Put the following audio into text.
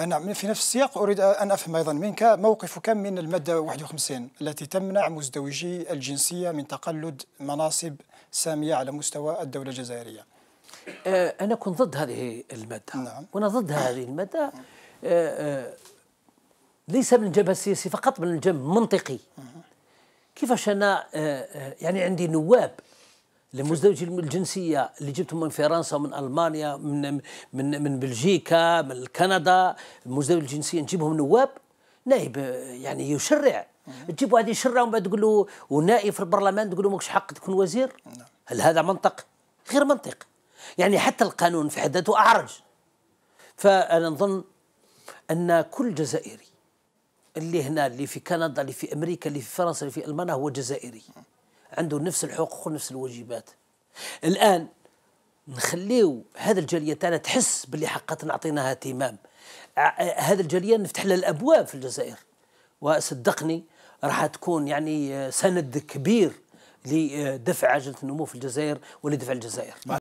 نعم في نفس السياق أريد أن أفهم أيضا منك موقفك من المادة 51 التي تمنع مزدوجي الجنسية من تقلد مناصب سامية على مستوى الدولة الجزائرية آه، أنا كنت ضد هذه المادة نعم. وأنا ضد هذه المادة آه، آه، ليس من الجانب السياسي فقط من الجانب المنطقي كيفاش أنا يعني عندي نواب لمزدوج الجنسيه اللي جبتهم من فرنسا ومن المانيا من من من بلجيكا من كندا مزدوجي الجنسيه نجيبهم نواب نائب يعني يشرع تجيب واحد يشرع ومن بعد تقول له ونائب في البرلمان تقول له ماكش حق تكون وزير نعم. هل هذا منطق؟ غير منطق يعني حتى القانون في حد ذاته اعرج فانا نظن ان كل جزائري اللي هنا اللي في كندا اللي في امريكا اللي في فرنسا اللي في المانيا هو جزائري عنده نفس الحقوق ونفس الواجبات الان نخليو هذا الجاليه تاعنا تحس باللي حقت نعطيناها اهتمام هذه الجاليه نفتح لها الابواب في الجزائر وصدقني راح تكون يعني آه، سند كبير لدفع عجله النمو في الجزائر ولدفع الجزائر